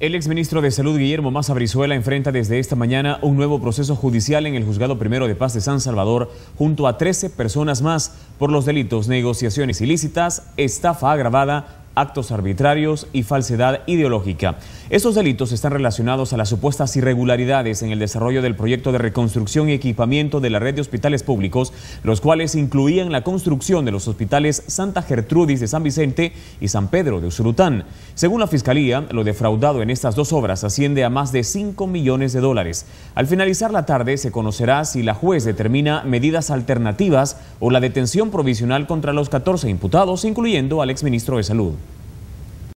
El exministro de Salud Guillermo Maza Brizuela enfrenta desde esta mañana un nuevo proceso judicial en el Juzgado Primero de Paz de San Salvador junto a 13 personas más por los delitos negociaciones ilícitas, estafa agravada, actos arbitrarios y falsedad ideológica. Estos delitos están relacionados a las supuestas irregularidades en el desarrollo del proyecto de reconstrucción y equipamiento de la red de hospitales públicos, los cuales incluían la construcción de los hospitales Santa Gertrudis de San Vicente y San Pedro de Usurután. Según la Fiscalía, lo defraudado en estas dos obras asciende a más de 5 millones de dólares. Al finalizar la tarde se conocerá si la juez determina medidas alternativas o la detención provisional contra los 14 imputados, incluyendo al exministro de Salud.